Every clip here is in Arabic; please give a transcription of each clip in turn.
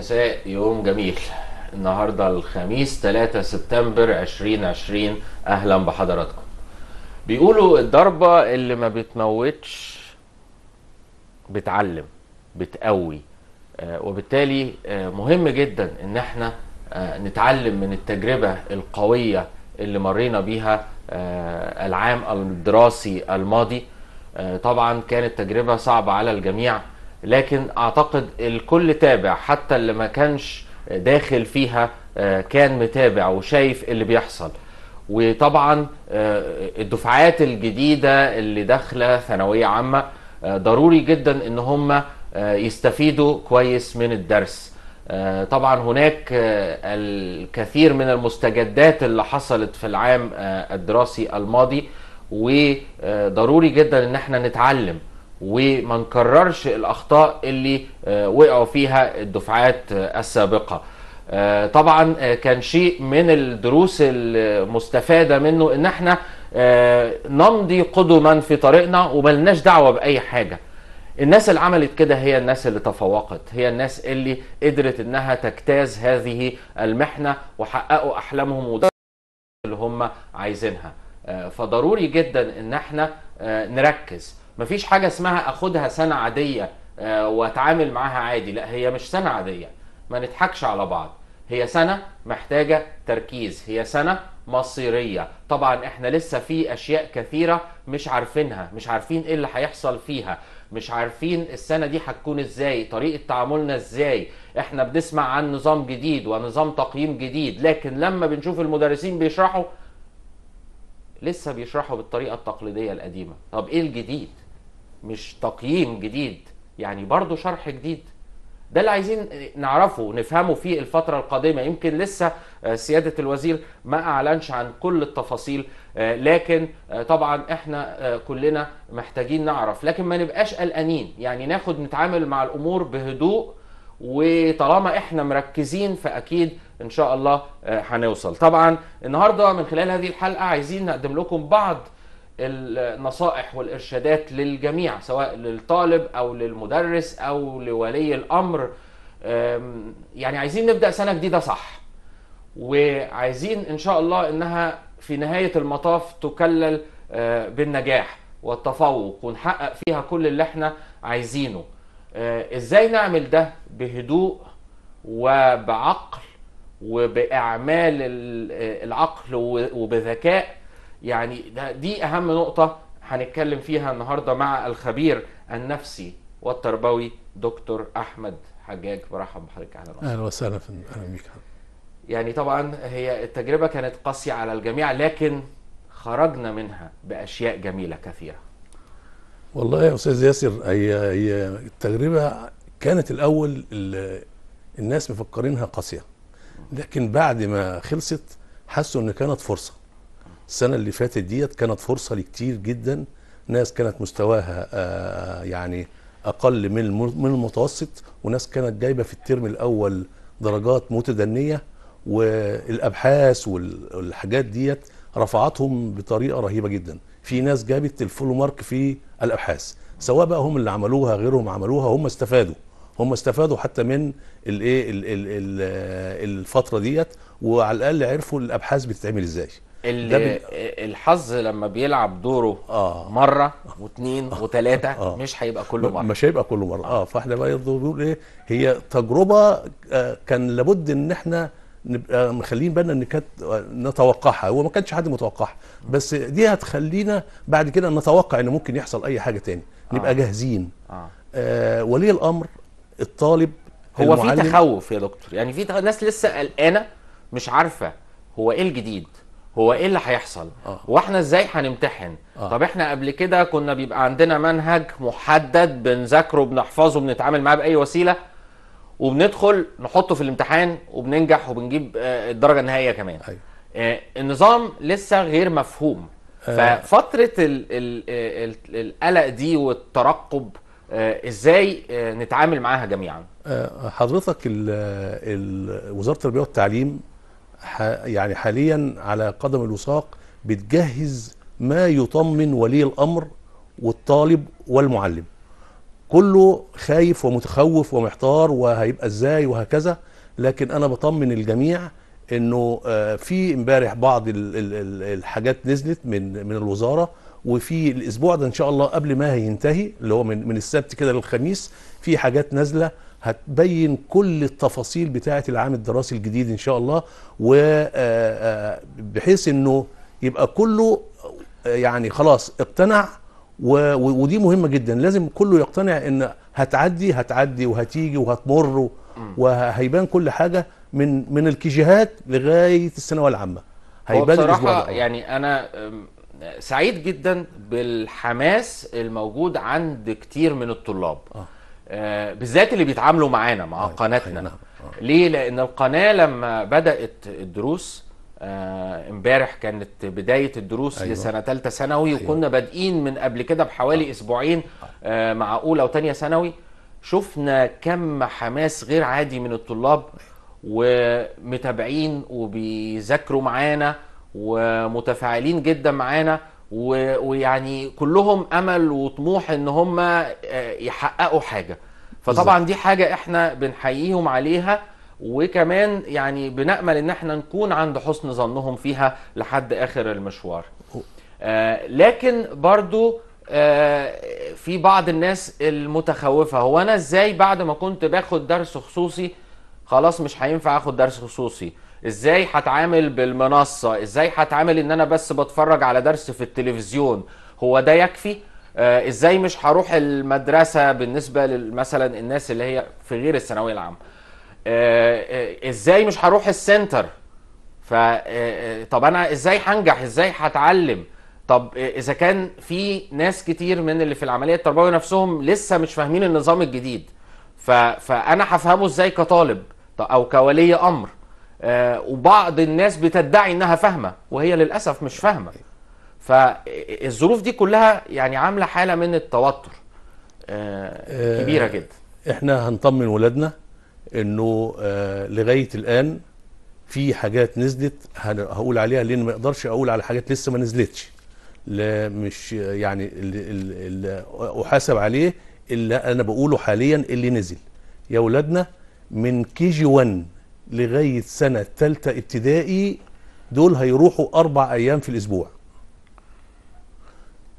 مساء يوم جميل النهارده الخميس 3 سبتمبر 2020 اهلا بحضراتكم بيقولوا الضربه اللي ما بتموتش بتعلم بتقوي آه، وبالتالي آه، مهم جدا ان احنا آه، نتعلم من التجربه القويه اللي مرينا بيها العام الدراسي الماضي طبعا كانت تجربه صعبه على الجميع لكن اعتقد الكل تابع حتى اللي ما كانش داخل فيها آه، كان متابع وشايف اللي بيحصل وطبعا آه، الدفعات الجديده اللي داخله ثانويه عامه آه، ضروري جدا ان هم يستفيدوا كويس من الدرس طبعا هناك الكثير من المستجدات اللي حصلت في العام الدراسي الماضي وضروري جدا ان احنا نتعلم وما نكررش الاخطاء اللي آه، وقعوا فيها الدفعات آه، السابقه آه، طبعا كان شيء من الدروس المستفاده منه ان احنا نمضي قدما في طريقنا وملناش دعوه باي حاجه الناس اللي عملت كده هي الناس اللي تفوقت هي الناس اللي قدرت انها تجتاز هذه المحنه وحققوا احلامهم وده اللي هم عايزينها فضروري جدا ان احنا نركز مفيش حاجه اسمها اخدها سنه عاديه آه، واتعامل معاها عادي لا هي مش سنه عاديه ما نضحكش على بعض هي سنه محتاجه تركيز هي سنه مصيريه طبعا احنا لسه في اشياء كثيره مش عارفينها مش عارفين ايه اللي هيحصل فيها مش عارفين السنه دي هتكون ازاي طريقه تعاملنا ازاي احنا بنسمع عن نظام جديد ونظام تقييم جديد لكن لما بنشوف المدرسين بيشرحوا لسه بيشرحوا بالطريقه التقليديه القديمه طب ايه الجديد مش تقييم جديد يعني برضه شرح جديد ده اللي عايزين نعرفه نفهمه في الفترة القادمة يمكن لسه آه، سيادة الوزير ما أعلنش عن كل التفاصيل آه، لكن آه، طبعا احنا كلنا محتاجين نعرف لكن ما نبقاش قلقانين يعني ناخد نتعامل مع الأمور بهدوء وطالما احنا مركزين فأكيد ان شاء الله آه، هنوصل طبعا النهارده من خلال هذه الحلقه عايزين نقدم لكم بعض النصائح والارشادات للجميع سواء للطالب او للمدرس او لولي الامر يعني عايزين نبدا سنه جديده صح وعايزين ان شاء الله انها في نهايه المطاف تكلل آه، بالنجاح والتفوق ونحقق فيها كل اللي احنا عايزينه آه، ازاي نعمل ده بهدوء وبعقل وباعمال العقل وبذكاء يعني ده دي اهم نقطه هنتكلم فيها النهارده مع الخبير النفسي والتربوي دكتور احمد حجاج برحب بحضرتك اهلا اهلا وسهلا في اهلا بيك يعني طبعا هي التجربه كانت قاسيه على الجميع لكن خرجنا منها باشياء جميله كثيره والله يا استاذ ياسر هي هي التجربه كانت الاول الناس مفكرينها قاسيه لكن بعد ما خلصت حسوا ان كانت فرصه السنه اللي فاتت ديت كانت فرصه لكتير جدا ناس كانت مستواها آه، آه، يعني اقل من من المتوسط وناس كانت جايبه في الترم الاول درجات متدنيه والابحاث والحاجات ديت رفعتهم بطريقه رهيبه جدا في ناس جابت الفول مارك في الابحاث سواء بقى هم اللي عملوها غيرهم عملوها هم استفادوا هم استفادوا حتى من الايه الفتره ديت وعلى الاقل عرفوا الابحاث بتتعمل ازاي الحظ لما بيلعب دوره آه. مره واثنين آه. وثلاثه آه. مش هيبقى كل مره مش هيبقى كل مره اه, آه. فاحنا بقى بنقول ايه هي تجربه آه كان لابد ان احنا نبقى مخلين بالنا ان كانت آه، نتوقعها هو ما كانش حد متوقعها بس دي هتخلينا بعد كده نتوقع ان ممكن يحصل اي حاجه تاني نبقى آه. جاهزين آه. آه ولي الامر الطالب هو في تخوف يا دكتور يعني في ناس لسه قلقانه مش عارفه هو ايه الجديد هو ايه اللي هيحصل آه. واحنا ازاي هنمتحن آه. طب احنا قبل كده كنا بيبقى عندنا منهج محدد بنذاكره بنحفظه بنتعامل معاه باي وسيله وبندخل نحطه في الامتحان وبننجح وبنجيب آه، الدرجه النهائيه كمان أيوه. آه النظام لسه غير مفهوم آه. ففتره آه، القلق دي والترقب آه، ازاي آه، نتعامل معاها جميعا آه، حضرتك ال ال وزاره التربيه والتعليم يعني حاليا على قدم الوثاق بتجهز ما يطمن ولي الامر والطالب والمعلم كله خايف ومتخوف ومحتار وهيبقى ازاي وهكذا لكن انا بطمن الجميع انه في امبارح بعض الحاجات نزلت من من الوزاره وفي الاسبوع ده ان شاء الله قبل ما هينتهي اللي هو من, من السبت كده للخميس في حاجات نازله هتبين كل التفاصيل بتاعه العام الدراسي الجديد ان شاء الله و آه، آه، بحيث انه يبقى كله آه، يعني خلاص اقتنع ودي مهمه جدا لازم كله يقتنع ان هتعدي هتعدي وهتيجي وهتمر وهيبان كل حاجه من من الكيجيهات لغايه الثانويه العامه هيبان بصراحه يعني انا سعيد جدا بالحماس الموجود عند كتير من الطلاب آه, آه، بالذات اللي بيتعاملوا معانا مع أيوة، قناتنا أيوة، نعم. آه. ليه لان القناه لما بدات الدروس آه، امبارح آه كانت بدايه الدروس أيوة. لسنه ثالثه ثانوي أيوة. وكنا بادئين من قبل كده بحوالي أوه. اسبوعين آه مع اولى وثانيه ثانوي شفنا كم حماس غير عادي من الطلاب ومتابعين وبيذاكروا معانا ومتفاعلين جدا معانا ويعني كلهم امل وطموح ان هم آه، يحققوا حاجه فطبعا دي حاجه احنا بنحييهم عليها وكمان يعني بنامل ان احنا نكون عند حسن ظنهم فيها لحد اخر المشوار آه، لكن برضو آه، في بعض الناس المتخوفه هو انا ازاي بعد ما كنت باخد درس خصوصي خلاص مش هينفع اخد درس خصوصي ازاي هتعامل بالمنصه ازاي هتعامل ان انا بس بتفرج على درس في التلفزيون هو ده يكفي آه ازاي مش هروح المدرسه بالنسبه مثلا الناس اللي هي في غير الثانويه العامه آه, آه، ازاي مش هروح السنتر آه، آه، طب انا ازاي هنجح ازاي هتعلم طب اذا كان في ناس كتير من اللي في العمليه التربويه نفسهم لسه مش فاهمين النظام الجديد فانا هفهمه ازاي كطالب او كولي امر آه، وبعض الناس بتدعي انها فاهمه وهي للاسف مش فاهمه فالظروف دي كلها يعني عامله حاله من التوتر آه، آه، كبيره جدا احنا هنطمن ولادنا انه لغايه الان في حاجات نزلت هقول عليها لان ما اقدرش اقول على حاجات لسه ما نزلتش لا مش يعني اللي احاسب عليه اللي انا بقوله حاليا اللي نزل يا ولادنا من كي جي 1 لغاية سنة تالتة ابتدائي دول هيروحوا أربع أيام في الأسبوع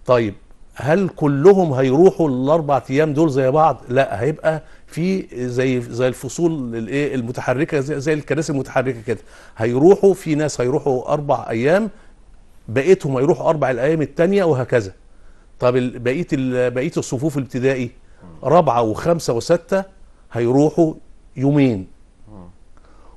طيب هل كلهم هيروحوا الأربع أيام دول زي بعض؟ لا هيبقى في زي زي الفصول الايه المتحركة زي, زي الكراسي المتحركة كده هيروحوا في ناس هيروحوا أربع أيام بقيتهم هيروحوا أربع الأيام التانية وهكذا طب بقية بقية الصفوف الابتدائي رابعة وخمسة وستة هيروحوا يومين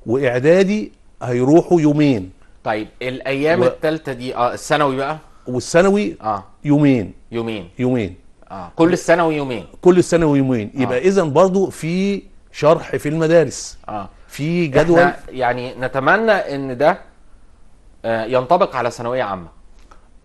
واعدادي هيروحوا يومين طيب الايام و... الثالثه دي اه الثانوي بقى والثانوي اه يومين يومين يومين اه كل الثانوي يومين كل الثانوي يومين آه. يبقى اذا برضو في شرح في المدارس اه في جدول يعني نتمنى ان ده آه ينطبق على ثانويه عامه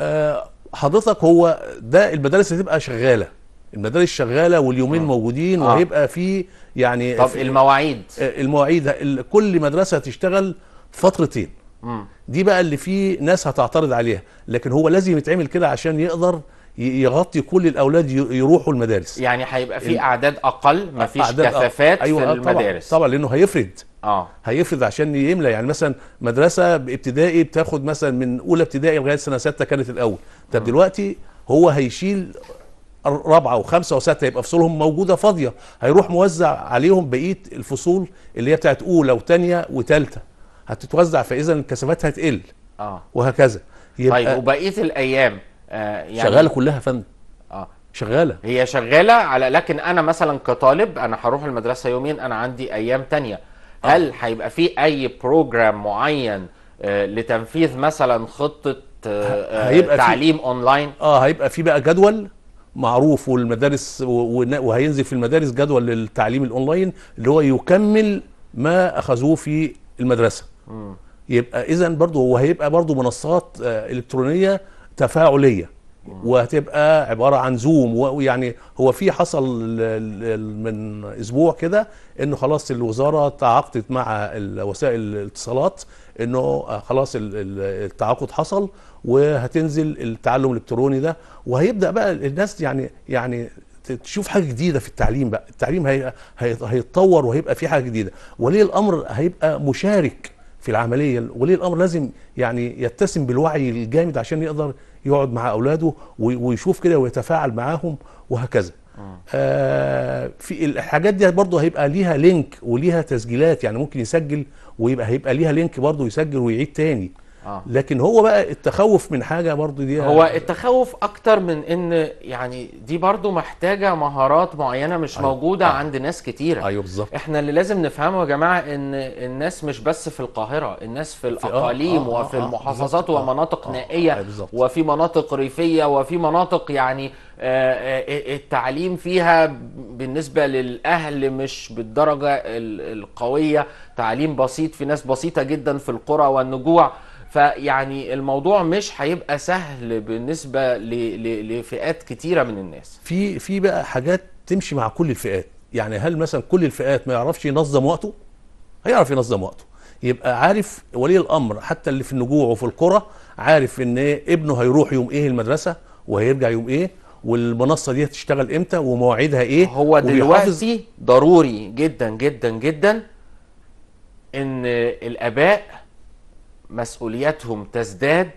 آه حضرتك هو ده المدارس هتبقى شغاله المدارس شغاله واليومين آه. موجودين آه. وهيبقى في يعني طب في المواعيد آه، المواعيد كل مدرسه هتشتغل فترتين م. دي بقى اللي فيه ناس هتعترض عليها لكن هو لازم يتعمل كده عشان يقدر يغطي كل الاولاد يروحوا المدارس يعني هيبقى في اعداد اقل مفيش أعداد كثافات أيوة في آه، المدارس طبعا, طبعا لانه هيفرد اه هيفرض عشان يملى يعني مثلا مدرسه ابتدائي بتاخد مثلا من اولى ابتدائي لغايه سنه سته كانت الاول طب دلوقتي هو هيشيل رابعه وخمسه وسته يبقى فصولهم موجوده فاضيه هيروح موزع عليهم بقيه الفصول اللي هي بتاعت اولى وثانيه وثالثه هتتوزع فاذا الكثافات هتقل اه وهكذا يبقى طيب وبقيه الايام آه يعني شغاله كلها يا فندم اه شغاله هي شغاله على لكن انا مثلا كطالب انا هروح المدرسه يومين انا عندي ايام تانية آه. هل هيبقى في اي بروجرام معين آه لتنفيذ مثلا خطه آه هيبقى آه، تعليم اونلاين اه هيبقى في بقى جدول معروف والمدارس وهينزل في المدارس جدول للتعليم الاونلاين اللي هو يكمل ما اخذوه في المدرسه م. يبقى اذا برضه وهيبقى هيبقى برضه منصات آه، الكترونيه تفاعليه وهتبقى عباره عن زوم ويعني هو في حصل من اسبوع كده انه خلاص الوزاره تعاقدت مع وسائل الاتصالات انه خلاص التعاقد حصل وهتنزل التعلم الالكتروني ده وهيبدا بقى الناس يعني يعني تشوف حاجه جديده في التعليم بقى التعليم هي هيتطور وهيبقى في حاجه جديده وليه الامر هيبقى مشارك في العمليه وليه الامر لازم يعني يتسم بالوعي الجامد عشان يقدر يقعد مع اولاده ويشوف كده ويتفاعل معاهم وهكذا آه, آه، في الحاجات دي برضه هيبقى ليها لينك وليها تسجيلات يعني ممكن يسجل ويبقى هيبقى ليها لينك برضه يسجل ويعيد تاني آه. لكن هو بقى التخوف من حاجه برضو دي هو التخوف اكتر من ان يعني دي برضو محتاجه مهارات معينه مش أيوه. موجوده آه. عند ناس كتيره ايوه بالظبط احنا اللي لازم نفهمه يا جماعه ان الناس مش بس في القاهره الناس في آه، الاقاليم آه. آه. وفي آه. آه، المحافظات آه. ومناطق آه. نائيه آه. آه. وفي مناطق ريفيه وفي مناطق يعني آه، التعليم فيها بالنسبة للأهل مش بالدرجة القوية تعليم بسيط في ناس بسيطة جدا في القرى والنجوع فيعني الموضوع مش هيبقى سهل بالنسبه لفئات كتيره من الناس في في بقى حاجات تمشي مع كل الفئات يعني هل مثلا كل الفئات ما يعرفش ينظم وقته هيعرف ينظم وقته يبقى عارف ولي الامر حتى اللي في النجوع وفي القرى عارف ان ابنه هيروح يوم ايه المدرسه وهيرجع يوم ايه والمنصه دي هتشتغل امتى ومواعيدها ايه هو دلوقتي ضروري جدا جدا جدا ان الاباء مسؤولياتهم تزداد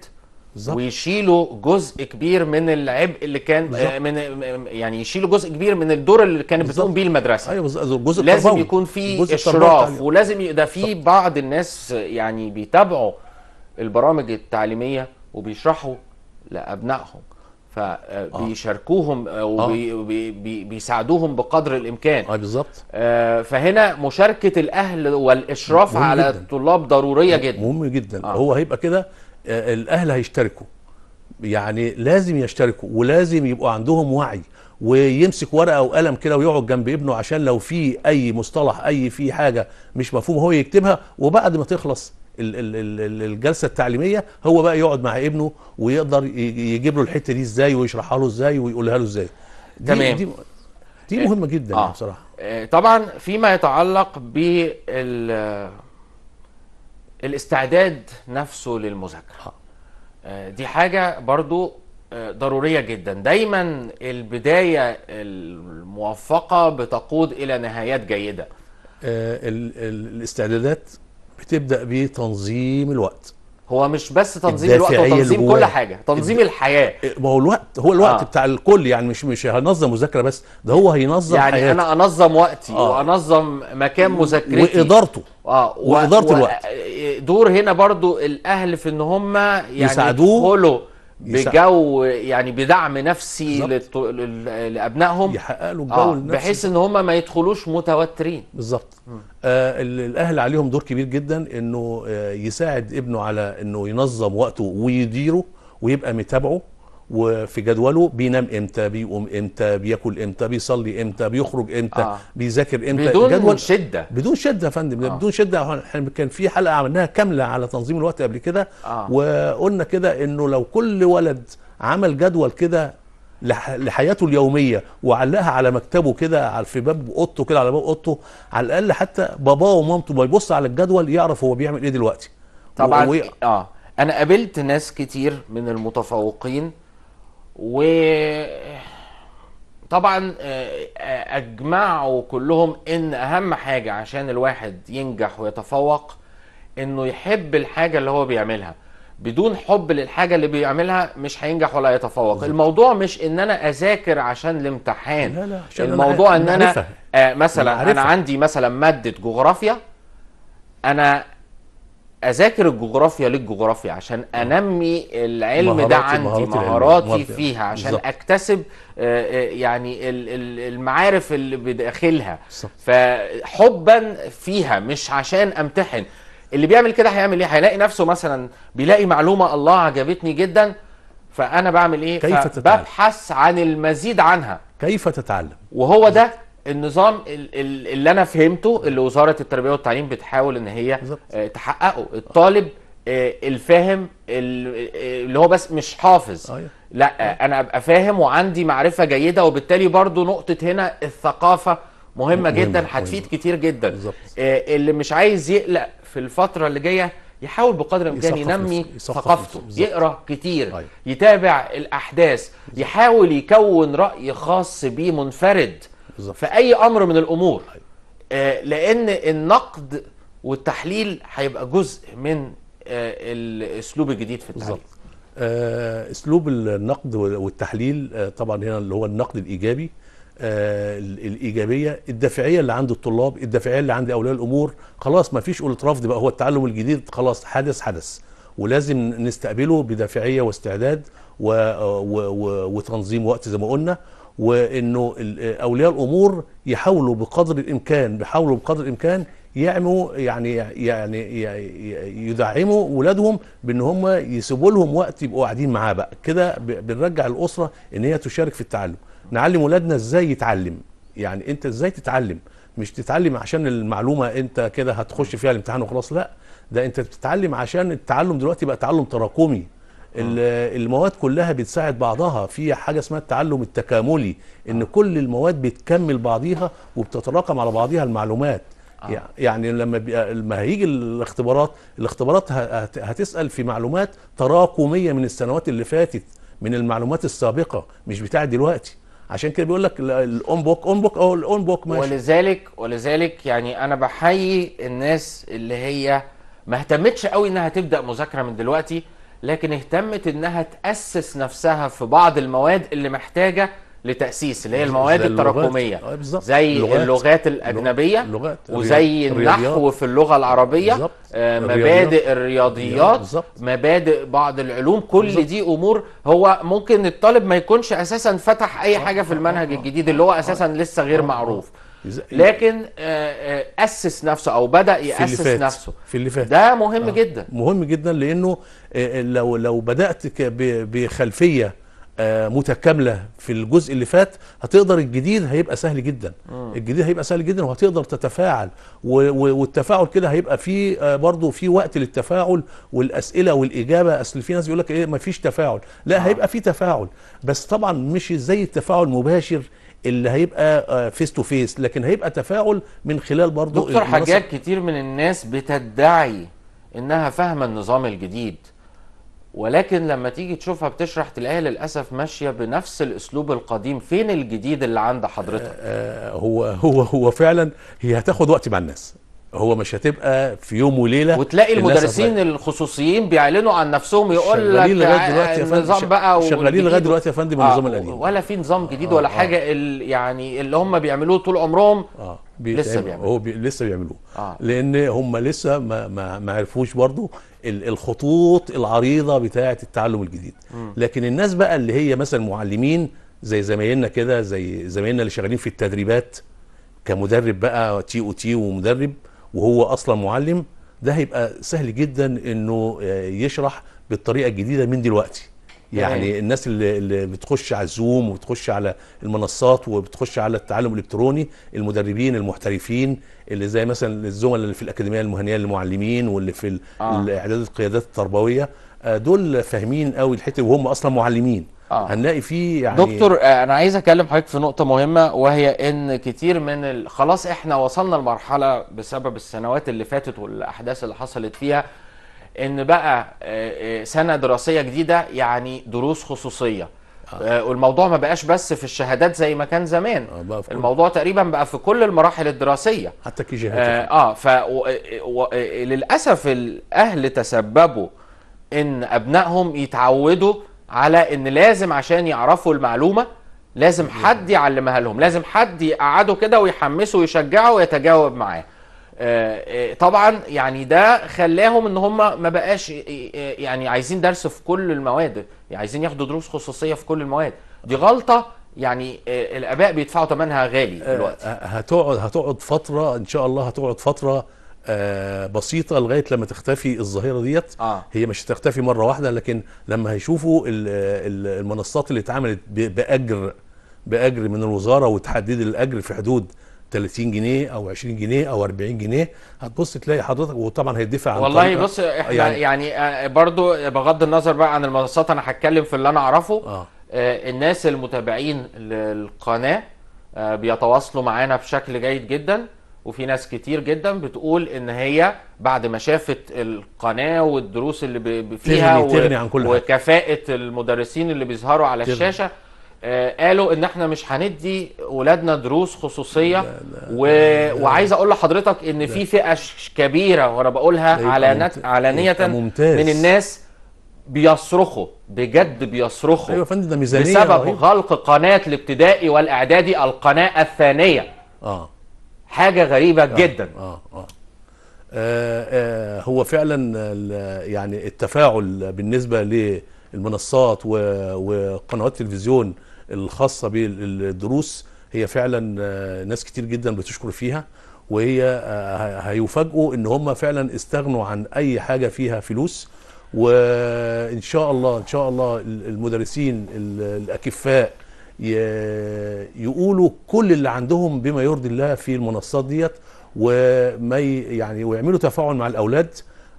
بالزبط. ويشيلوا جزء كبير من العبء اللي كان بالزبط. آه، من يعني يشيلوا جزء كبير من الدور اللي كانت بتقوم بيه المدرسه ايوه جزء لازم التربوي. يكون في اشراف ولازم ده في بعض الناس يعني بيتابعوا البرامج التعليميه وبيشرحوا لابنائهم فبيشاركوهم آه، آه. آه، وبيساعدوهم بقدر الامكان اه بالظبط فهنا مشاركه الاهل والاشراف على جداً. الطلاب ضروريه جدا مهم جدا آه. هو هيبقى كده الاهل هيشتركوا يعني لازم يشتركوا ولازم يبقوا عندهم وعي ويمسك ورقه وقلم كده ويقعد جنب ابنه عشان لو في اي مصطلح اي في حاجه مش مفهوم هو يكتبها وبعد ما تخلص الجلسه التعليميه هو بقى يقعد مع ابنه ويقدر يجيب له الحته دي ازاي ويشرحها له ازاي ويقولها له ازاي تمام دي, دي مهمه جدا آه. بصراحه آه، طبعا فيما يتعلق بال الاستعداد نفسه للمذاكره آه. آه، دي حاجه برضو ضروريه جدا دايما البدايه الموفقه بتقود الى نهايات جيده الاستعدادات بتبدا بتنظيم الوقت هو مش بس تنظيم الوقت هو تنظيم كل حاجه تنظيم الد... الحياه ما هو الوقت هو الوقت آه. بتاع الكل يعني مش مش هنظم مذاكره بس ده هو هينظم يعني حياتي. انا انظم وقتي آه. وانظم مكان مذاكرتي وادارته اه و... واداره و... الوقت آه، دور هنا برضو الاهل في ان هم يعني يساعدوه بجو يعني بدعم نفسي لابنائهم يحقق له الجو آه بحيث ان هم ما يدخلوش متوترين بالظبط آه الاهل عليهم دور كبير جدا انه آه يساعد ابنه على انه ينظم وقته ويديره ويبقى متابعه وفي جدوله بينام امتى بيقوم امتى بياكل امتى بيصلي امتى بيخرج امتى آه. بيذاكر امتى بدون جدول شده بدون شده يا فندم آه. بدون شده احنا كان في حلقه عملناها كامله على تنظيم الوقت قبل كده آه. وقلنا كده انه لو كل ولد عمل جدول كده لحياته اليوميه وعلقها على مكتبه كده في باب اوضته كده على باب اوضته على الاقل حتى باباه ومامته بيبص على الجدول يعرف هو بيعمل ايه دلوقتي طبعا و... و... اه انا قابلت ناس كتير من المتفوقين و طبعا آه، آه، اجمعوا كلهم ان اهم حاجه عشان الواحد ينجح ويتفوق انه يحب الحاجه اللي هو بيعملها بدون حب للحاجه اللي بيعملها مش هينجح ولا يتفوق الموضوع مش ان انا اذاكر عشان الامتحان لا لا عشان الموضوع أنا ان انا آه مثلا أنا عندي مثلا ماده جغرافيا انا اذاكر الجغرافيا للجغرافيا عشان آه. انمي العلم ده عندي مهاراتي, مهاراتي فيها عشان بالزبط. اكتسب آه، آه، يعني المعارف اللي بداخلها فحبا فيها مش عشان امتحن اللي بيعمل كده هيعمل ايه هيلاقي نفسه مثلا بيلاقي معلومه الله عجبتني جدا فانا بعمل ايه كيف تتعلم؟ ببحث عن المزيد عنها كيف تتعلم وهو ده النظام اللي انا فهمته اللي وزاره التربيه والتعليم بتحاول ان هي بالزبط. آه، تحققه الطالب آه، الفاهم آه، اللي هو بس مش حافظ أيوه. لا انا ابقى فاهم وعندي معرفه جيده وبالتالي برضو نقطه هنا الثقافه مهمه, جدا هتفيد كتير جدا بالزبط. اللي مش عايز يقلق في الفتره اللي جايه يحاول بقدر الامكان ينمي ثقافته يقرا كتير أيوه. يتابع الاحداث يحاول يكون راي خاص بيه منفرد بالظبط. في اي امر من الامور آه لان النقد والتحليل هيبقى جزء من آه الاسلوب الجديد في التعليم بالظبط آه اسلوب النقد والتحليل آه طبعا هنا اللي هو النقد الايجابي آه الايجابيه الدافعيه اللي عند الطلاب الدافعيه اللي عند اولياء الامور خلاص ما فيش قلت رفض بقى هو التعلم الجديد خلاص حدث حدث ولازم نستقبله بدافعيه واستعداد و و و وتنظيم وقت زي ما قلنا وانه اولياء الامور يحاولوا بقدر الامكان بيحاولوا بقدر الامكان يعموا يعني يعني يدعموا ولادهم بان هم يسيبوا لهم وقت يبقوا قاعدين معاه بقى كده بنرجع الاسره ان هي تشارك في التعلم نعلم ولادنا ازاي يتعلم يعني انت ازاي تتعلم مش تتعلم عشان المعلومه انت كده هتخش فيها الامتحان وخلاص لا ده انت بتتعلم عشان التعلم دلوقتي بقى تعلم تراكمي اه. المواد كلها بتساعد بعضها في حاجه اسمها التعلم التكاملي ان اه. كل المواد بتكمل بعضيها وبتتراكم على بعضيها المعلومات اه. يعني لما لما هيجي الاختبارات الاختبارات هتسال في معلومات تراكميه من السنوات اللي فاتت من المعلومات السابقه مش بتاعه دلوقتي عشان كده بيقول لك الاون بوك اون بوك او الاون بوك ماشي ولذلك ولذلك يعني انا بحيي الناس اللي هي ما اهتمتش قوي انها تبدا مذاكره من دلوقتي لكن اهتمت انها تاسس نفسها في بعض المواد اللي محتاجه لتاسيس اللي هي المواد زي التراكميه آه، اللغات. زي اللغات, اللغات الاجنبيه اللغات. وزي النحو في اللغه العربيه آه مبادئ الرياضيات بالزبط. مبادئ بعض العلوم كل بالزبط. دي امور هو ممكن الطالب ما يكونش اساسا فتح اي آه، حاجه في آه، المنهج الجديد اللي هو اساسا لسه غير معروف لكن آه، آه، اسس نفسه او بدا ياسس في نفسه في اللي فات ده مهم آه. جدا مهم جدا لانه آه، لو لو بدات بخلفيه متكامله في الجزء اللي فات هتقدر الجديد هيبقى سهل جدا م. الجديد هيبقى سهل جدا وهتقدر تتفاعل والتفاعل كده هيبقى فيه برضه في وقت للتفاعل والاسئله والاجابه اصل في ناس يقول لك ايه ما فيش تفاعل لا آه. هيبقى في تفاعل بس طبعا مش زي التفاعل المباشر اللي هيبقى فيس تو فيس لكن هيبقى تفاعل من خلال برضه دكتور حاجات كتير من الناس بتدعي انها فاهمه النظام الجديد ولكن لما تيجي تشوفها بتشرح تلاقيها للاسف ماشيه بنفس الاسلوب القديم فين الجديد اللي عند حضرتك آه، آه، هو هو هو فعلا هي هتاخد وقت مع الناس هو مش هتبقى في يوم وليله وتلاقي المدرسين الخصوصيين بيعلنوا عن نفسهم يقول لك لغايه دلوقتي يا آه، فندم بقى شغالين لغايه دلوقتي يا فندم النظام آه القديم ولا في نظام جديد آه ولا آه. حاجه آه يعني اللي هم بيعملوه طول عمرهم آه لسه بيعملوه هو بي لسه بيعملوه آه لان هم لسه ما ما, ما عرفوش برضه الخطوط العريضه بتاعه التعلم الجديد لكن الناس بقى اللي هي مثلا معلمين زي زمايلنا كده زي زمايلنا اللي شغالين في التدريبات كمدرب بقى تي او تي ومدرب وهو اصلا معلم ده هيبقى سهل جدا انه آه، يشرح بالطريقه الجديده من دلوقتي يعني الناس اللي, اللي بتخش على الزوم وبتخش على المنصات وبتخش على التعلم الالكتروني المدربين المحترفين اللي زي مثلا الزملاء اللي في الاكاديميه المهنيه للمعلمين واللي في آه. الاعداد القيادات التربويه آه، دول فاهمين قوي الحته وهم اصلا معلمين آه. هنلاقي فيه يعني دكتور آه، انا عايز اكلم حضرتك في نقطه مهمه وهي ان كتير من ال... خلاص احنا وصلنا لمرحله بسبب السنوات اللي فاتت والاحداث اللي حصلت فيها ان بقى آه، آه، سنه دراسيه جديده يعني دروس خصوصيه والموضوع ما بقاش بس في الشهادات زي ما كان زمان الموضوع تقريبا بقى في كل المراحل الدراسيه حتى كي جي اه, آه ف و... و... للاسف الاهل تسببوا ان ابنائهم يتعودوا على ان لازم عشان يعرفوا المعلومه لازم حد يعلمها لهم لازم حد يقعده كده ويحمسه ويشجعه ويتجاوب معاه آه، آه، طبعا يعني ده خلاهم ان هم ما بقاش آه، يعني عايزين درس في كل المواد يعني عايزين ياخدوا دروس خصوصيه في كل المواد دي غلطه يعني الاباء بيدفعوا ثمنها غالي دلوقتي هتقعد هتقعد فتره ان شاء الله هتقعد فتره آه، بسيطه لغايه لما تختفي الظاهره ديت آه. هي مش هتختفي مره واحده لكن لما هيشوفوا المنصات اللي اتعملت باجر باجر من الوزاره وتحدد الاجر في حدود 30 جنيه او 20 جنيه او 40 جنيه هتبص تلاقي حضرتك وطبعا هيدفع عن والله بص احنا يعني, يعني آه، برضو بغض النظر بقى عن المنصات انا هتكلم في اللي انا اعرفه آه. آه، الناس المتابعين للقناه بيتواصلوا معانا بشكل جيد جدا وفي ناس كتير جدا بتقول ان هي بعد ما شافت القناه والدروس اللي فيها تغني تغني عن كل وكفاءه حاجة. المدرسين اللي بيظهروا على تغني. الشاشه آه قالوا ان احنا مش هندي ولادنا دروس خصوصيه لا لا و... لا وعايز اقول لحضرتك ان في فئه كبيره وانا بقولها إيه، علانت... علانيه إيه، من الناس بيصرخوا بجد بيصرخوا ايوه فندم ده ميزانيه بسبب أيوة. غلق قناه الابتدائي والاعدادي القناه الثانيه اه حاجه غريبه آه جدا آه آه. آه آه هو فعلا يعني التفاعل بالنسبه للمنصات وقنوات التلفزيون الخاصه بالدروس هي فعلا آه، ناس كتير جدا بتشكر فيها وهي آه، هيفاجئوا ان هم فعلا استغنوا عن اي حاجه فيها فلوس وان شاء الله ان شاء الله المدرسين الاكفاء يقولوا كل اللي عندهم بما يرضي الله في المنصات ديت وما يعني ويعملوا تفاعل مع الاولاد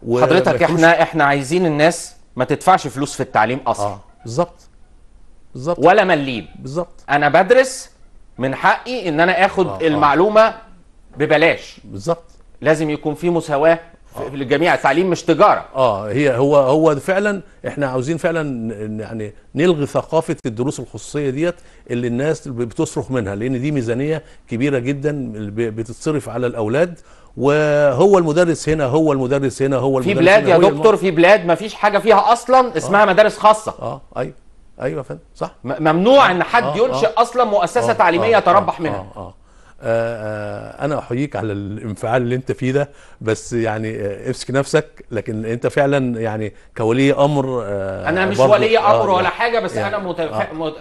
حضرتك احنا احنا عايزين الناس ما تدفعش فلوس في التعليم آه، اصلا آه بالظبط بالظبط ولا مليم بالظبط انا بدرس من حقي ان انا اخد آه, آه. المعلومه ببلاش بالظبط لازم يكون في مساواه في الجميع التعليم مش تجاره اه هي هو هو فعلا احنا عاوزين فعلا يعني نلغي ثقافه الدروس الخصوصيه ديت اللي الناس بتصرخ منها لان دي ميزانيه كبيره جدا بتتصرف على الاولاد وهو المدرس هنا هو المدرس هنا هو المدرس في بلاد يا دكتور في بلاد ما فيش حاجه فيها اصلا آه. اسمها آه مدارس خاصه اه ايوه ايوه فندم صح ممنوع آه ان حد آه ينشئ آه اصلا مؤسسه آه تعليميه آه, آه، تربح آه منها آه آه آه، آه، انا احييك على الانفعال اللي انت فيه ده بس يعني امسك آه، نفسك لكن انت فعلا يعني كولي امر انا مش ولي امر آه ولا يعني حاجه بس يعني انا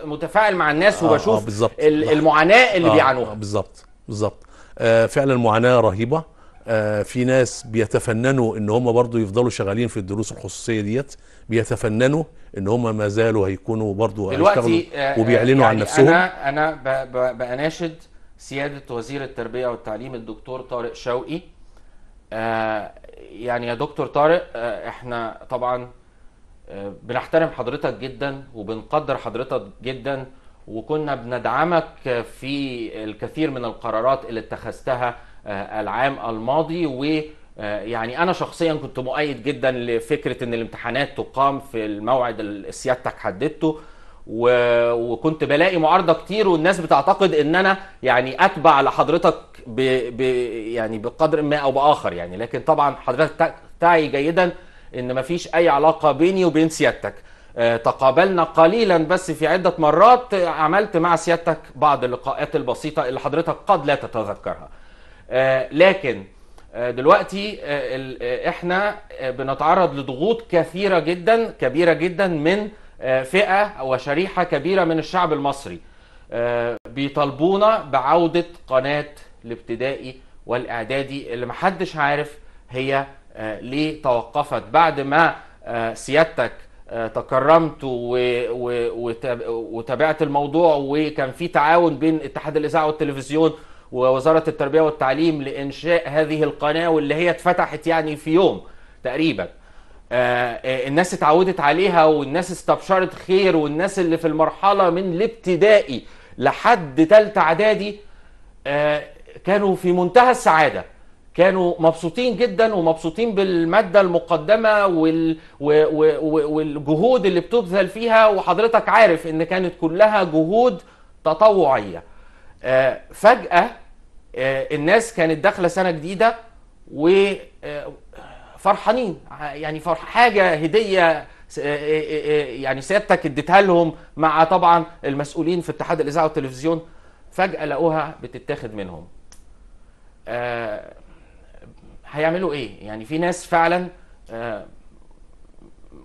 متفا... آه مع الناس وبشوف آه المعاناه اللي آه بيعانوها بالظبط بالظبط آه فعلا معاناه رهيبه آه في ناس بيتفننوا ان هم برضو يفضلوا شغالين في الدروس الخصوصيه ديت بيتفننوا ان هم ما زالوا هيكونوا برضو دلوقتي وبيعلنوا يعني عن نفسهم انا انا باناشد سيادة وزير التربية والتعليم الدكتور طارق شوقي آه، يعني يا دكتور طارق آه، احنا طبعا آه، بنحترم حضرتك جدا وبنقدر حضرتك جدا وكنا بندعمك في الكثير من القرارات اللي اتخذتها العام الماضي ويعني انا شخصيا كنت مؤيد جدا لفكره ان الامتحانات تقام في الموعد اللي سيادتك حددته وكنت بلاقي معارضه كتير والناس بتعتقد ان انا يعني اتبع لحضرتك ب... ب... يعني بقدر ما او باخر يعني لكن طبعا حضرتك تعي جيدا ان مفيش اي علاقه بيني وبين سيادتك آه، تقابلنا قليلا بس في عدة مرات عملت مع سيادتك بعض اللقاءات البسيطة اللي حضرتك قد لا تتذكرها آه، لكن آه، دلوقتي احنا بنتعرض لضغوط كثيرة جدا كبيرة جدا من آه، فئه وشريحه كبيره من الشعب المصري آه، بيطالبونا بعوده قناه الابتدائي والاعدادي اللي محدش عارف هي آه، ليه توقفت بعد ما سيادتك تكرمت وتابعت الموضوع وكان في تعاون بين اتحاد الاذاعه والتلفزيون ووزاره التربيه والتعليم لانشاء هذه القناه واللي هي اتفتحت يعني في يوم تقريبا آه، آه، الناس اتعودت عليها والناس استبشرت خير والناس اللي في المرحله من الابتدائي لحد تلت اعدادي آه، كانوا في منتهى السعاده كانوا مبسوطين جدا ومبسوطين بالماده المقدمه وال... و... و... والجهود اللي بتبذل فيها وحضرتك عارف ان كانت كلها جهود تطوعيه فجاه الناس كانت داخله سنه جديده و فرحانين يعني فرح حاجه هديه يعني سيادتك اديتها لهم مع طبعا المسؤولين في اتحاد الاذاعه والتلفزيون فجاه لقوها بتتاخد منهم هيعملوا ايه يعني في ناس فعلا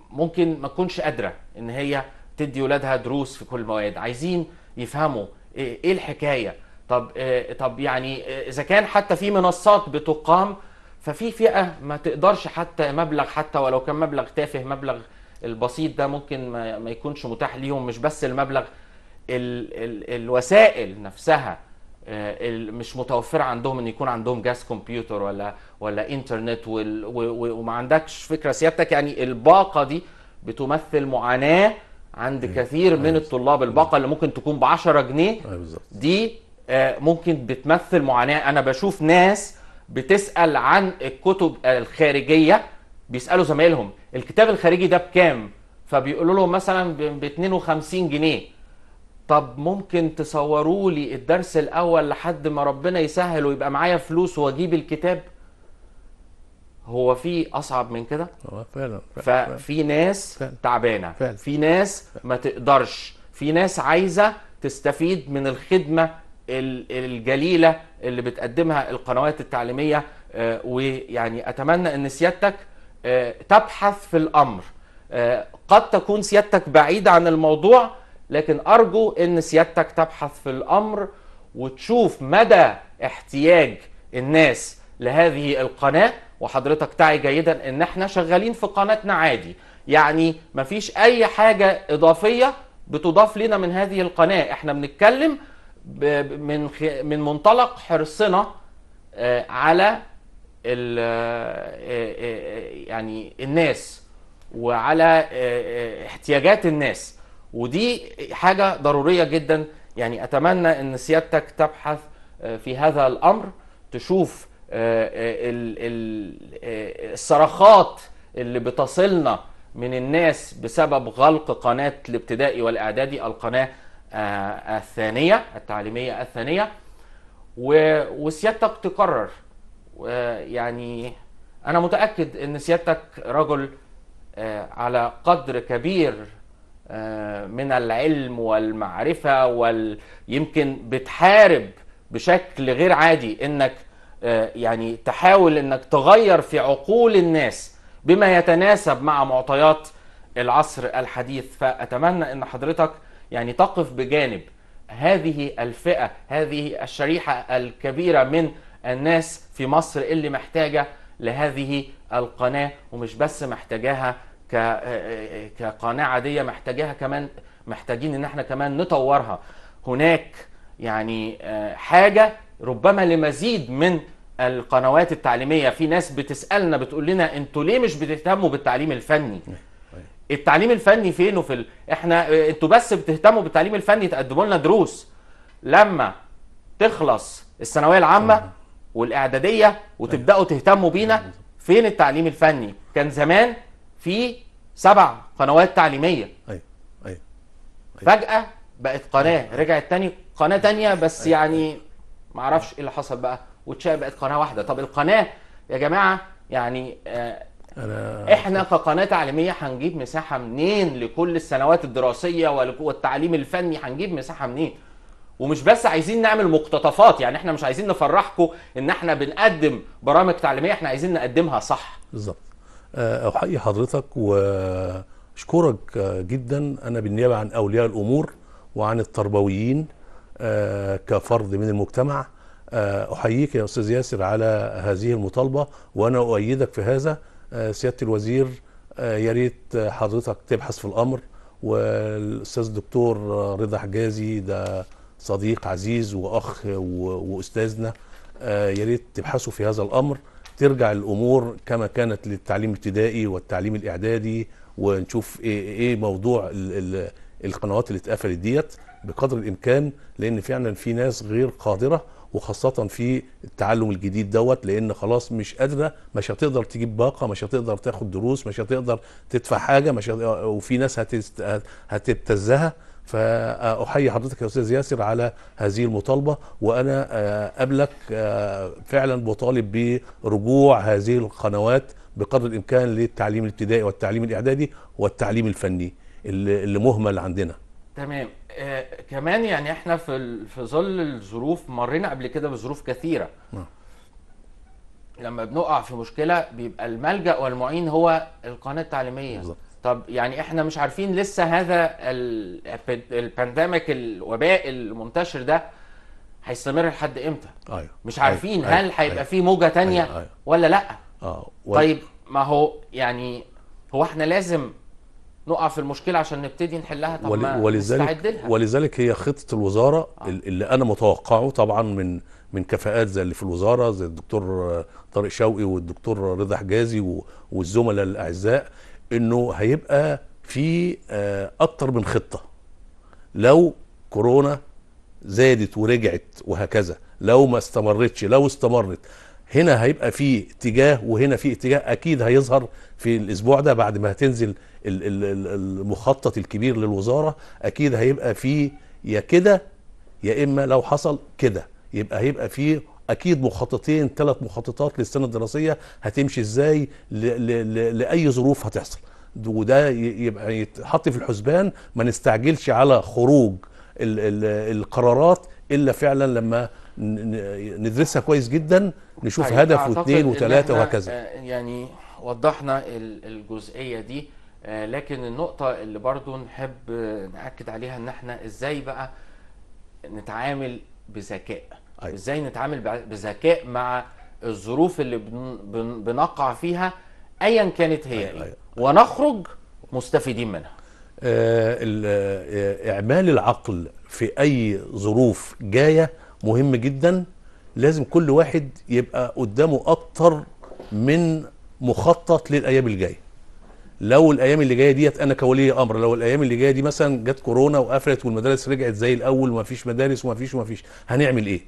ممكن ما تكونش قادره ان هي تدي ولادها دروس في كل المواد عايزين يفهموا ايه, إيه الحكايه طب طب يعني اذا كان حتى في منصات بتقام ففي فئه ما تقدرش حتى مبلغ حتى ولو كان مبلغ تافه مبلغ البسيط ده ممكن ما, ما يكونش متاح ليهم مش بس المبلغ الـ الـ الوسائل نفسها آه، مش متوفره عندهم ان يكون عندهم جاس كمبيوتر ولا ولا انترنت وما عندكش فكره سيادتك يعني الباقه دي بتمثل معاناه عند أيوة. كثير من أيوة. الطلاب الباقه اللي ممكن تكون ب 10 جنيه أيوة دي آه، ممكن بتمثل معاناه انا بشوف ناس بتسال عن الكتب الخارجيه بيسالوا زمايلهم الكتاب الخارجي ده بكام فبيقولوا لهم مثلا ب 52 جنيه طب ممكن تصوروا لي الدرس الاول لحد ما ربنا يسهل ويبقى معايا فلوس واجيب الكتاب هو في اصعب من كده فعلا, فعلا, فعلا ففي ناس فعلا تعبانه فعلا في ناس ما تقدرش في ناس عايزه تستفيد من الخدمه الجليله اللي بتقدمها القنوات التعليميه آه، ويعني اتمنى ان سيادتك آه، تبحث في الامر آه، قد تكون سيادتك بعيدة عن الموضوع لكن ارجو ان سيادتك تبحث في الامر وتشوف مدى احتياج الناس لهذه القناه وحضرتك تعي جيدا ان احنا شغالين في قناتنا عادي يعني مفيش اي حاجه اضافيه بتضاف لنا من هذه القناه احنا بنتكلم من من منطلق حرصنا آه، على آه، آه، يعني الناس وعلى احتياجات الناس ودي حاجه ضروريه جدا يعني اتمنى ان سيادتك تبحث في هذا الامر تشوف الصرخات اللي بتصلنا من الناس بسبب غلق قناه الابتدائي والاعدادي القناه آه، الثانيه التعليميه الثانيه وسيادتك تقرر يعني انا متاكد ان سيادتك رجل آه، على قدر كبير آه، من العلم والمعرفه ويمكن بتحارب بشكل غير عادي انك يعني تحاول انك تغير في عقول الناس بما يتناسب مع معطيات العصر الحديث فاتمنى ان حضرتك يعني تقف بجانب هذه الفئه هذه الشريحه الكبيره من الناس في مصر اللي محتاجه لهذه القناه ومش بس محتاجاها كقناه عاديه محتاجاها كمان محتاجين ان احنا كمان نطورها هناك يعني آه، حاجه ربما لمزيد من القنوات التعليميه في ناس بتسالنا بتقول لنا انتوا ليه مش بتهتموا بالتعليم الفني التعليم الفني فين وفي ال... احنا اه، انتوا بس بتهتموا بالتعليم الفني تقدموا لنا دروس لما تخلص الثانويه العامه والاعداديه وتبداوا تهتموا بينا فين التعليم الفني كان زمان في سبع قنوات تعليميه ايوه ايوه فجاه بقت قناه أيوة. رجعت تاني قناه تانية بس أيوة، أيوة. يعني ما اعرفش ايه اللي حصل بقى وتشاء بقت قناه واحده طب القناه يا جماعه يعني آه أنا احنا كقناه تعليميه هنجيب مساحه منين لكل السنوات الدراسيه والتعليم الفني هنجيب مساحه منين ومش بس عايزين نعمل مقتطفات يعني احنا مش عايزين نفرحكم ان احنا بنقدم برامج تعليميه احنا عايزين نقدمها صح بالظبط آه، احيي حضرتك واشكرك جدا انا بالنيابه عن اولياء الامور وعن التربويين آه، كفرد من المجتمع آه، احييك يا استاذ ياسر على هذه المطالبه وانا اؤيدك في هذا آه، سياده الوزير آه، يا ريت آه، حضرتك تبحث في الامر والاستاذ الدكتور رضا حجازي ده صديق عزيز واخ واستاذنا يا ريت تبحثوا في هذا الامر ترجع الامور كما كانت للتعليم الابتدائي والتعليم الاعدادي ونشوف ايه, إيه موضوع القنوات اللي اتقفلت ديت بقدر الامكان لان فعلا في ناس غير قادره وخاصه في التعلم الجديد دوت لان خلاص مش قادره مش هتقدر تجيب باقه مش هتقدر تاخد دروس مش هتقدر تدفع حاجه مش وفي ناس هتست... هتبتزها فاحيي حضرتك يا استاذ ياسر على هذه المطالبه وانا قبلك آه، آه، فعلا بطالب برجوع هذه القنوات بقدر الامكان للتعليم الابتدائي والتعليم الاعدادي والتعليم الفني اللي مهمل عندنا تمام آه، كمان يعني احنا في في ظل الظروف مرينا قبل كده بظروف كثيره نعم. لما بنقع في مشكله بيبقى الملجا والمعين هو القناه التعليميه بالظبط طب يعني احنا مش عارفين لسه هذا البانديميك الوباء المنتشر ده هيستمر لحد امتى ايوه مش أيوة. عارفين أيوة. هل هيبقى أيوة. في موجه تانية أيوة. أيوة. ولا لا اه طيب ما هو يعني هو احنا لازم نقع في المشكله عشان نبتدي نحلها طب ما ولذلك ولذلك هي خطه الوزاره آه. اللي انا متوقعه طبعا من من كفاءات زي اللي في الوزاره زي الدكتور طارق شوقي والدكتور رضا حجازي والزملاء الاعزاء انه هيبقى في آه، اكتر من خطه لو كورونا زادت ورجعت وهكذا لو ما استمرتش لو استمرت هنا هيبقى في اتجاه وهنا في اتجاه اكيد هيظهر في الاسبوع ده بعد ما هتنزل المخطط الكبير للوزاره اكيد هيبقى في يا كده يا اما لو حصل كده يبقى هيبقى في اكيد مخططين ثلاث مخططات للسنه الدراسيه هتمشي ازاي لاي ظروف هتحصل وده يبقى يتحط في الحسبان ما نستعجلش على خروج القرارات الا فعلا لما ندرسها كويس جدا نشوف طيب، هدف واثنين وثلاثه وهكذا آه، يعني وضحنا الجزئيه دي آه، لكن النقطه اللي برضو نحب آه، ناكد عليها ان احنا ازاي بقى نتعامل بذكاء أيوة. ازاي نتعامل بذكاء مع الظروف اللي بنقع فيها ايا كانت هي أيوة. إيه. أيوة. ونخرج مستفيدين منها اعمال العقل في اي ظروف جايه مهم جدا لازم كل واحد يبقى قدامه اكتر من مخطط للايام الجايه لو الايام اللي جايه ديت انا كولي امر لو الايام اللي جايه دي مثلا جت كورونا وقفلت والمدارس رجعت زي الاول وما فيش مدارس وما فيش وما فيش هنعمل ايه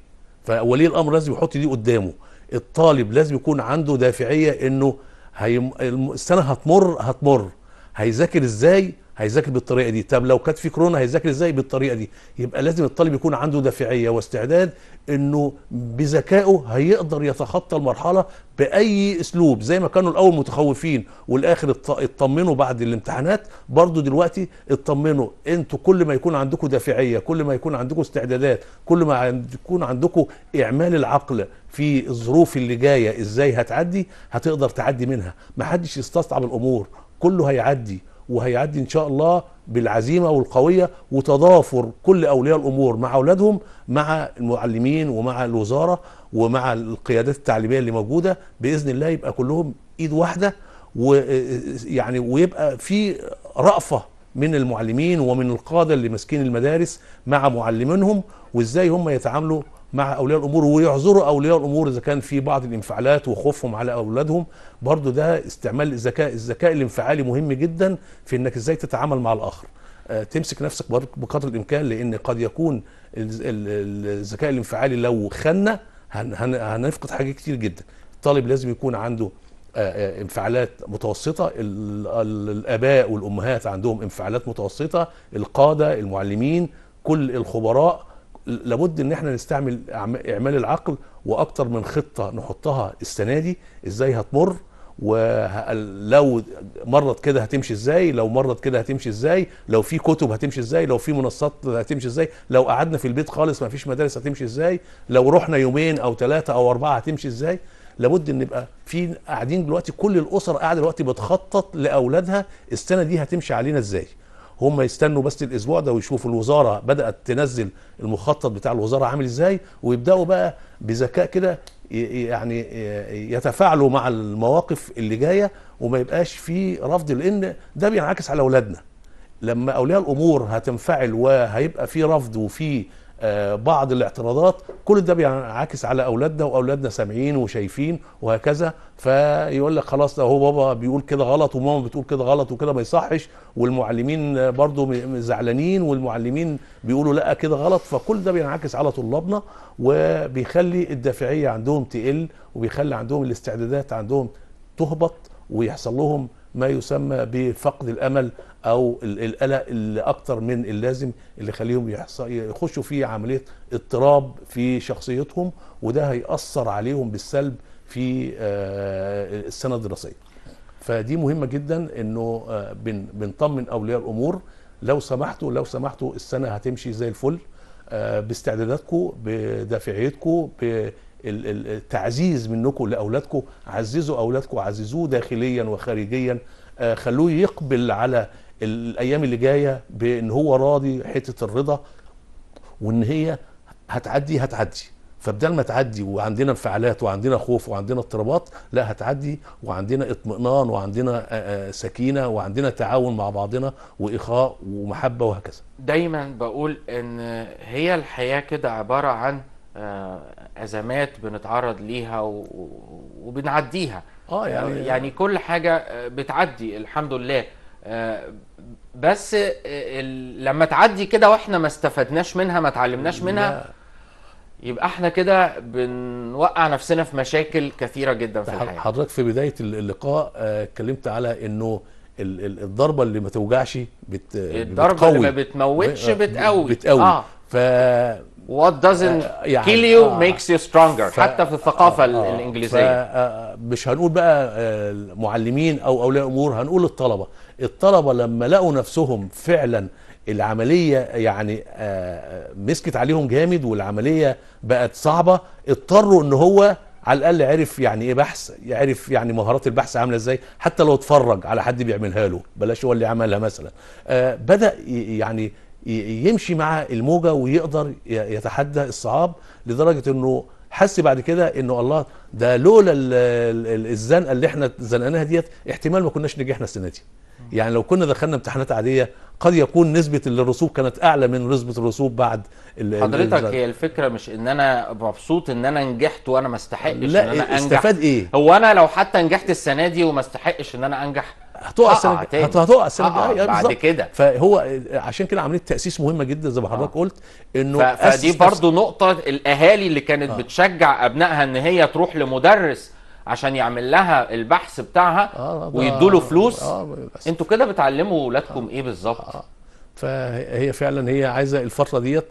فولي الامر لازم يحط دي قدامه الطالب لازم يكون عنده دافعيه انه هي... السنه هتمر هتمر هيذاكر ازاي هيذاكر بالطريقه دي طب لو كانت في كورونا هيذاكر ازاي بالطريقه دي يبقى لازم الطالب يكون عنده دافعيه واستعداد انه بذكائه هيقدر يتخطى المرحله باي اسلوب زي ما كانوا الاول متخوفين والاخر اطمنوا بعد الامتحانات برضو دلوقتي اطمنوا انتوا كل ما يكون عندكم دافعيه كل ما يكون عندكم استعدادات كل ما يكون عندكم اعمال العقل في الظروف اللي جايه ازاي هتعدي هتقدر تعدي منها محدش يستصعب الامور كله هيعدي وهيعدي ان شاء الله بالعزيمه والقويه وتضافر كل اولياء الامور مع اولادهم مع المعلمين ومع الوزاره ومع القيادات التعليميه اللي موجوده باذن الله يبقى كلهم ايد واحده ويعني ويبقى في رأفة من المعلمين ومن القادة اللي ماسكين المدارس مع معلمينهم وازاي هم يتعاملوا مع اولياء الامور ويعذروا اولياء الامور اذا كان في بعض الانفعالات وخوفهم على اولادهم برضو ده استعمال الذكاء الذكاء الانفعالي مهم جدا في انك ازاي تتعامل مع الاخر آه، تمسك نفسك بقدر الامكان لان قد يكون الذكاء الانفعالي لو خنا هنفقد حاجات كتير جدا الطالب لازم يكون عنده آه، آه، انفعالات متوسطه الاباء والامهات عندهم انفعالات متوسطه القاده المعلمين كل الخبراء لابد ان احنا نستعمل اعمال العقل واكتر من خطه نحطها السنه دي ازاي هتمر ولو مرت كده هتمشي ازاي لو مرت كده هتمشي ازاي لو في كتب هتمشي ازاي لو في منصات هتمشي ازاي لو قعدنا في البيت خالص ما فيش مدارس هتمشي ازاي لو رحنا يومين او ثلاثه او اربعه هتمشي ازاي لابد ان نبقى في قاعدين دلوقتي كل الاسر قاعده دلوقتي بتخطط لاولادها السنه دي هتمشي علينا ازاي هم يستنوا بس الاسبوع ده ويشوفوا الوزاره بدات تنزل المخطط بتاع الوزاره عامل ازاي ويبداوا بقى بذكاء كده يعني يتفاعلوا مع المواقف اللي جايه وما يبقاش في رفض لان ده بينعكس على اولادنا لما اولياء الامور هتنفعل وهيبقى في رفض وفي آه، بعض الاعتراضات كل ده بينعكس على اولادنا واولادنا سامعين وشايفين وهكذا فيقول لك خلاص ده هو بابا بيقول كده غلط وماما بتقول كده غلط وكده ما يصحش والمعلمين برضو زعلانين والمعلمين بيقولوا لا كده غلط فكل ده بينعكس على طلابنا وبيخلي الدافعيه عندهم تقل وبيخلي عندهم الاستعدادات عندهم تهبط ويحصل لهم ما يسمى بفقد الامل او القلق اللي اكتر من اللازم اللي خليهم يخشوا في عمليه اضطراب في شخصيتهم وده هيأثر عليهم بالسلب في آه، السنه الدراسيه فدي مهمه جدا انه آه، بنطمن اولياء الامور لو سمحتوا لو سمحتوا السنه هتمشي زي الفل آه، باستعداداتكم بدافعيتكم التعزيز منكم لاولادكم عززوا اولادكم عززوه داخليا وخارجيا خلوه يقبل على الايام اللي جايه بان هو راضي حته الرضا وان هي هتعدي هتعدي فبدل ما تعدي وعندنا انفعالات وعندنا خوف وعندنا اضطرابات لا هتعدي وعندنا اطمئنان وعندنا آه، آه، سكينه وعندنا تعاون مع بعضنا واخاء ومحبه وهكذا. دايما بقول ان هي الحياه كده عباره عن آه، ازمات بنتعرض ليها وبنعديها. اه يعني يعني كل حاجه بتعدي الحمد لله بس آه، لما تعدي كده واحنا ما استفدناش منها ما اتعلمناش منها لا. يبقى احنا كده بنوقع نفسنا في مشاكل كثيره جدا في الحياه حضرتك في بدايه اللقاء آه، اتكلمت على انه الضربه اللي ما توجعش بت الضربه اللي ما بتموتش آه، بتقوي بتقوي آه. ف what doesn't آه، يعني kill you آه makes you stronger ف... حتى في الثقافة آه آه الإنجليزية آه، آه، مش هنقول بقى معلمين أو أولياء أمور هنقول الطلبة الطلبة لما لقوا نفسهم فعلا العملية يعني آه مسكت عليهم جامد والعملية بقت صعبة اضطروا ان هو على الاقل عرف يعني ايه بحث يعرف يعني مهارات البحث عامله ازاي حتى لو اتفرج على حد بيعملها له بلاش هو اللي عملها مثلا آه بدا يعني يمشي مع الموجة ويقدر يتحدى الصعاب لدرجة انه حس بعد كده انه الله ده لولا الزنقه اللي احنا زنقناها ديت احتمال ما كناش نجحنا السنه دي يعني لو كنا دخلنا امتحانات عاديه قد يكون نسبه الرسوب كانت اعلى من نسبه الرسوب بعد حضرتك هي الفكره مش ان انا مبسوط ان انا نجحت وانا ما استحقش لا ان انا استفاد انجح استفاد ايه هو انا لو حتى نجحت السنه دي وما استحقش ان انا انجح هتقع السنه الجايه هتقع السنه الجايه آه، بعد كده فهو عشان كده عمليه تاسيس مهمه جدا زي ما آه. حضرتك قلت انه فدي برضو نقطه الاهالي اللي كانت آه. بتشجع ابنائها ان هي تروح لمدرس عشان يعمل لها البحث بتاعها آه, آه، ويدوا له فلوس آه انتوا كده بتعلموا اولادكم آه ايه بالظبط آه. فهي فعلا هي عايزه الفتره ديت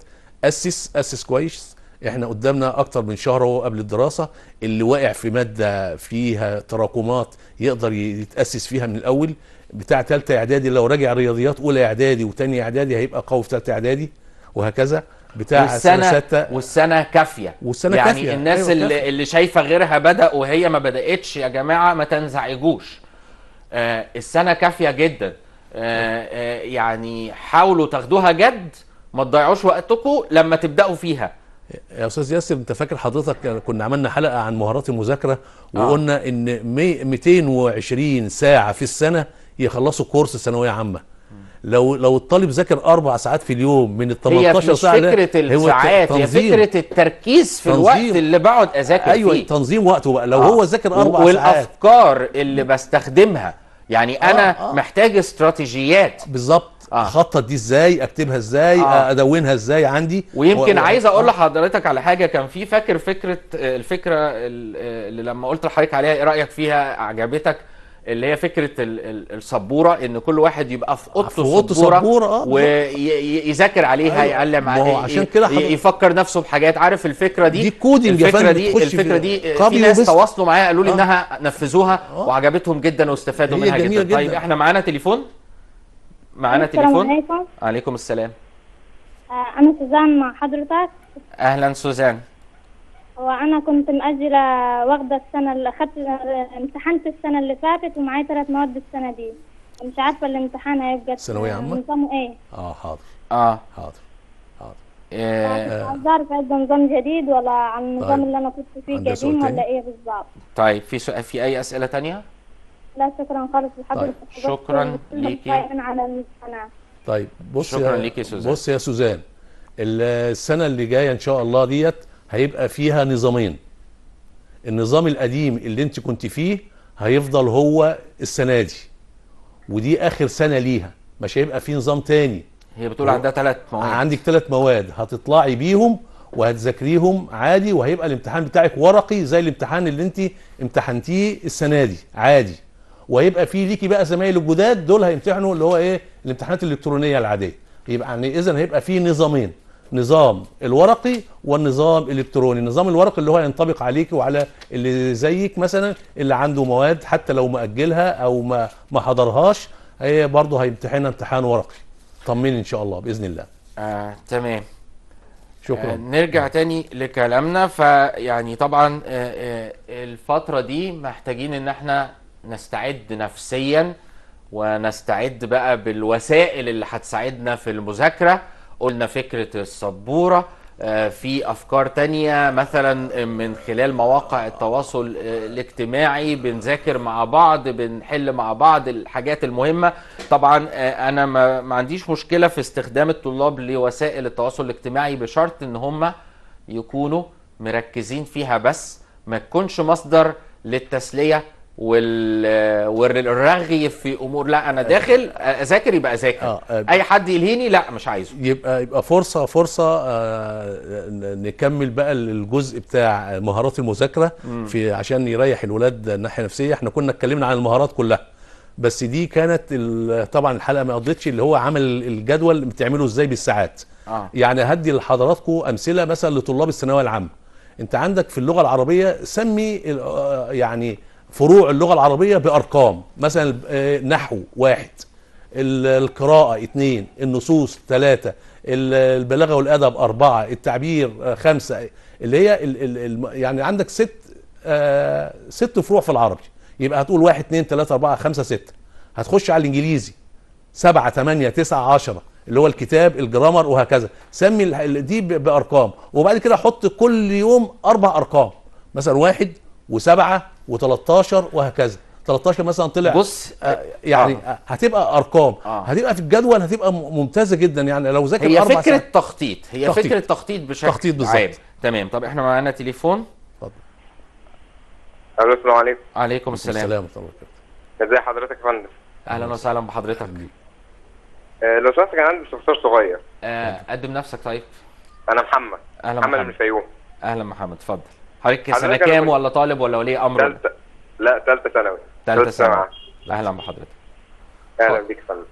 اسس اسس كويس احنا قدامنا اكتر من شهر اهو قبل الدراسه اللي واقع في ماده فيها تراكمات يقدر يتاسس فيها من الاول بتاع ثالثه اعدادي لو راجع رياضيات اولى اعدادي وتانية اعدادي هيبقى قوي في ثالثه اعدادي وهكذا بتاع والسنة سته والسنه كافيه والسنه يعني كافيه يعني الناس أيوة اللي, كافية. اللي شايفه غيرها بدا وهي ما بداتش يا جماعه ما تنزعجوش آه السنه كافيه جدا آه آه يعني حاولوا تاخدوها جد ما تضيعوش وقتكم لما تبداوا فيها يا استاذ ياسر انت فاكر حضرتك كنا عملنا حلقه عن مهارات المذاكره آه. وقلنا آه. ان 220 ساعه في السنه يخلصوا كورس ثانويه عامه لو لو الطالب ذاكر اربع ساعات في اليوم من ال 18 ساعه هي مش فكره الساعات هي فكره التركيز في تنظيم. الوقت اللي بقعد اذاكر أيوة فيه ايوه تنظيم وقته بقى لو آه. هو ذاكر اربع ساعات والافكار اللي بستخدمها يعني انا آه آه. محتاج استراتيجيات بالظبط آه. اخطط دي ازاي اكتبها ازاي آه. ادونها ازاي عندي ويمكن و... عايز اقول لحضرتك على حاجه كان في فاكر فكره الفكره اللي لما قلت لحضرتك عليها ايه رايك فيها عجبتك اللي هي فكره السبوره ان كل واحد يبقى في اوضته في اوضته سبوره, سبورة آه. ويذاكر عليها آه. يعلم عليها عشان كده يفكر نفسه بحاجات عارف الفكره دي دي كودنج الفكره دي الفكره دي في ناس تواصلوا معايا قالوا لي آه. انها نفذوها آه. وعجبتهم جدا واستفادوا منها جدا. جدا طيب احنا معانا تليفون معانا تليفون عليكم. عليكم السلام آه، انا سوزان مع حضرتك اهلا سوزان هو انا كنت مأجلة واخدة السنة اللي خدت امتحنت السنة اللي فاتت ومعايا ثلاث مواد السنة دي مش عارفة الامتحان هيبقى ثانوية عامة نظامه ايه اه حاضر اه حاضر حاضر مش عارفة هيبقى نظام جديد ولا على النظام طيب. اللي انا كنت فيه قديم ولا ايه بالظبط طيب في سؤال في اي اسئلة تانية؟ لا شكرا خالص لحضرتك طيب. شكرا ليكي على طيب بص شكرا يا ليكي سوزان بص يا سوزان السنه اللي جايه ان شاء الله ديت هيبقى فيها نظامين النظام القديم اللي انت كنت فيه هيفضل هو السنه دي ودي اخر سنه ليها مش هيبقى في نظام تاني هي بتقول عندها ثلاث مواد عندك ثلاث مواد هتطلعي بيهم وهتذاكريهم عادي وهيبقى الامتحان بتاعك ورقي زي الامتحان اللي انت امتحنتيه السنه دي عادي وهيبقى في ليكي بقى زمايل الجداد دول هيمتحنوا اللي هو ايه الامتحانات الالكترونيه العاديه يبقى يعني اذا هيبقى في نظامين نظام الورقي والنظام الالكتروني النظام الورقي اللي هو ينطبق عليك وعلى اللي زيك مثلا اللي عنده مواد حتى لو مأجلها او ما ما حضرهاش هي برضه هيمتحنها امتحان ورقي طمني ان شاء الله باذن الله آه، تمام شكرا آه، نرجع تاني لكلامنا فيعني طبعا آه، آه، الفتره دي محتاجين ان احنا نستعد نفسيا ونستعد بقى بالوسائل اللي هتساعدنا في المذاكره قلنا فكره السبوره آه، في افكار تانية مثلا من خلال مواقع التواصل آه، الاجتماعي بنذاكر مع بعض بنحل مع بعض الحاجات المهمة طبعا آه، انا ما عنديش مشكلة في استخدام الطلاب لوسائل التواصل الاجتماعي بشرط ان هم يكونوا مركزين فيها بس ما تكونش مصدر للتسلية وال والرغي في امور لا انا داخل اذاكر يبقى اذاكر آه،, آه. اي حد يلهيني لا مش عايزه يبقى يبقى فرصه فرصه آه نكمل بقى الجزء بتاع مهارات المذاكره في عشان يريح الولاد الناحيه النفسيه احنا كنا اتكلمنا عن المهارات كلها بس دي كانت طبعا الحلقه ما قضتش اللي هو عمل الجدول بتعمله ازاي بالساعات آه. يعني هدي لحضراتكم امثله مثلا لطلاب الثانويه العامه انت عندك في اللغه العربيه سمي آه، يعني فروع اللغه العربيه بارقام مثلا آه، نحو واحد القراءه اثنين النصوص ثلاثه البلاغه والادب اربعه التعبير آه، خمسه اللي هي الـ الـ يعني عندك ست آه ست فروع في العربي يبقى هتقول واحد اثنين ثلاثه اربعه خمسه سته هتخش على الانجليزي سبعه ثمانيه تسعه عشره اللي هو الكتاب الجرامر وهكذا سمي دي بارقام وبعد كده حط كل يوم اربع ارقام مثلا واحد وسبعه و13 وهكذا 13 مثلا طلع بص آه، يعني آه. هتبقى ارقام آه. هتبقى في الجدول هتبقى ممتازه جدا يعني لو ذاكر هي فكره سنة. تخطيط هي تخطيط. فكره تخطيط بشكل تخطيط بالظبط تمام طب احنا معانا تليفون اتفضل الو السلام عليكم عليكم السلام السلام ورحمه الله وبركاته ازي حضرتك يا فندم اهلا وسهلا بحضرتك أهلا. لو سمحت كان عندي استفسار صغير آه قدم نفسك طيب انا محمد اهلا محمد من الفيوم اهلا محمد اتفضل حضرتك سنه كام ولا طالب ولا ولي امر؟ تالتة لا ثالثه ثانوي ثالثه ثانوي اهلا بحضرتك اهلا بيك فندم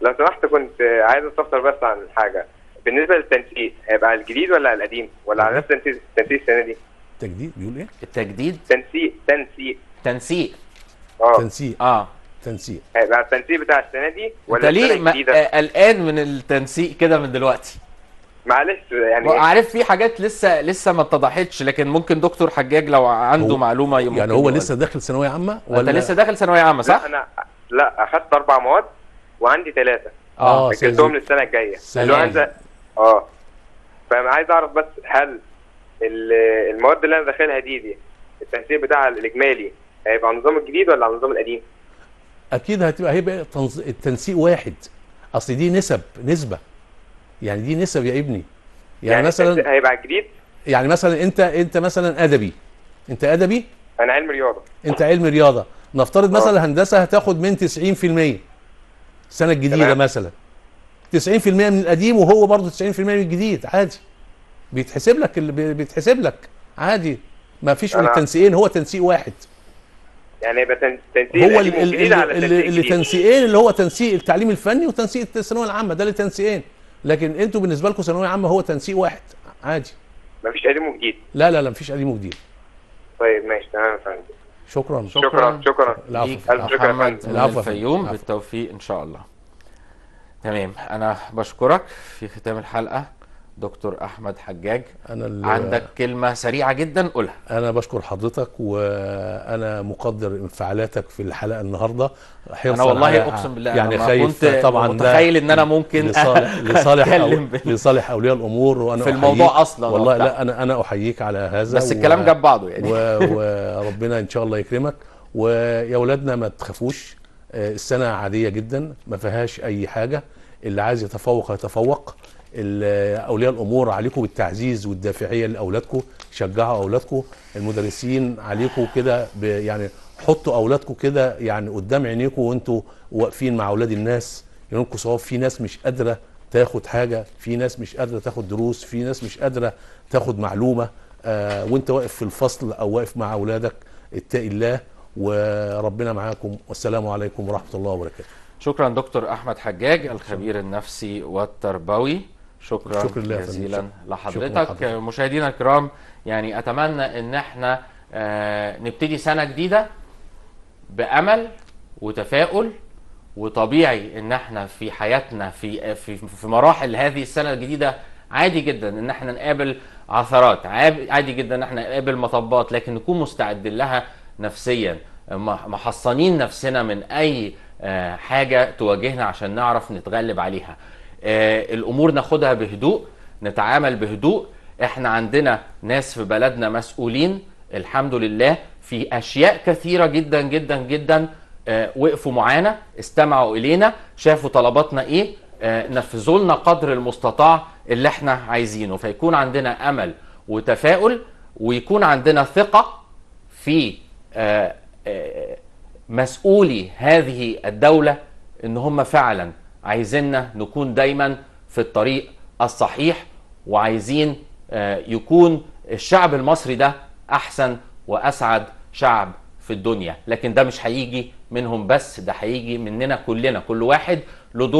لو سمحت كنت عايز استفسر بس عن حاجه بالنسبه للتنسيق هيبقى على الجديد ولا على القديم ولا على نفس التنسيق السنه دي؟ تجديد بيقول ايه؟ التجديد تنسيق تنسيق تنسيق اه تنسيق اه تنسيق هيبقى التنسيق بتاع السنه دي ولا انت ليه آه، قلقان من التنسيق كده من دلوقتي؟ معلش يعني عارف في حاجات لسه لسه ما اتضحتش لكن ممكن دكتور حجاج لو عنده معلومه يمكن يعني هو لسه داخل ثانويه عامه ولا انت لسه داخل ثانويه عامه صح؟ لا انا لا اخدت اربع مواد وعندي ثلاثه اه, آه، سجلتهم للسنه الجايه اللي عايز اه فانا عايز اعرف بس هل المواد اللي انا داخلها دي دي التنسيق بتاعها الاجمالي هيبقى على النظام الجديد ولا على النظام القديم؟ اكيد هتبقى هيبقى التنسيق واحد اصل دي نسب نسبه يعني دي نسب يا ابني يعني, يعني مثلا هيبقى جديد يعني مثلا انت انت مثلا ادبي انت ادبي انا علم رياضه انت علم رياضه نفترض أوه. مثلا آه. هندسه هتاخد من 90% السنه الجديده تمام. مثلا 90% من القديم وهو برضه 90% من الجديد عادي بيتحسب لك اللي بيتحسب لك عادي ما فيش تنسيقين هو تنسيق واحد يعني يبقى تنسيق هو اللي, اللي, اللي, اللي تنسيقين اللي هو تنسيق التعليم الفني وتنسيق الثانويه العامه ده اللي تنسيقين لكن انتوا بالنسبه لكم ثانويه عامه هو تنسيق واحد عادي مفيش قديم وجديد لا لا لا مفيش قديم وجديد طيب ماشي تمام يا فندم شكرا شكرا شكرا العفو الف شكرا محمد الفيوم بالتوفيق ان شاء الله تمام انا بشكرك في ختام الحلقه دكتور احمد حجاج أنا عندك كلمه سريعه جدا قولها انا بشكر حضرتك وانا مقدر انفعالاتك في الحلقه النهارده انا والله اقسم بالله يعني أنا خايف كنت طبعا متخيل ان انا ممكن لصالح لصالح, لصالح اولياء الامور وانا في الموضوع اصلا والله لا, انا انا احييك على هذا بس و... الكلام جاب بعضه يعني وربنا ان شاء الله يكرمك ويا اولادنا ما تخافوش آه، السنه عاديه جدا ما فيهاش اي حاجه اللي عايز يتفوق يتفوق اولياء الامور عليكم بالتعزيز والدافعيه لاولادكم شجعوا اولادكم المدرسين عليكم كده يعني حطوا اولادكم كده يعني قدام عينيكم وانتوا واقفين مع اولاد الناس يعني صواب في ناس مش قادره تاخد حاجه في ناس مش قادره تاخد دروس في ناس مش قادره تاخد معلومه آه وانت واقف في الفصل او واقف مع اولادك اتقي الله وربنا معاكم والسلام عليكم ورحمه الله وبركاته شكرا دكتور احمد حجاج الخبير النفسي والتربوي شكرا, شكرا جزيلا لحضرتك مشاهدينا الكرام يعني اتمنى ان احنا آه، نبتدي سنه جديده بامل وتفاؤل وطبيعي ان احنا في حياتنا في في في مراحل هذه السنه الجديده عادي جدا ان احنا نقابل عثرات عادي جدا ان احنا نقابل مطبات لكن نكون مستعدين لها نفسيا محصنين نفسنا من اي آه، حاجه تواجهنا عشان نعرف نتغلب عليها آه، الامور ناخدها بهدوء نتعامل بهدوء احنا عندنا ناس في بلدنا مسؤولين الحمد لله في اشياء كثيره جدا جدا جدا آه، وقفوا معانا استمعوا الينا شافوا طلباتنا ايه آه، نفذوا لنا قدر المستطاع اللي احنا عايزينه فيكون عندنا امل وتفاؤل ويكون عندنا ثقه في مسؤولي هذه الدوله ان هم فعلا عايزيننا نكون دايما في الطريق الصحيح وعايزين آه، يكون الشعب المصري ده احسن واسعد شعب في الدنيا لكن ده مش هيجي منهم بس ده هيجي مننا كلنا كل واحد له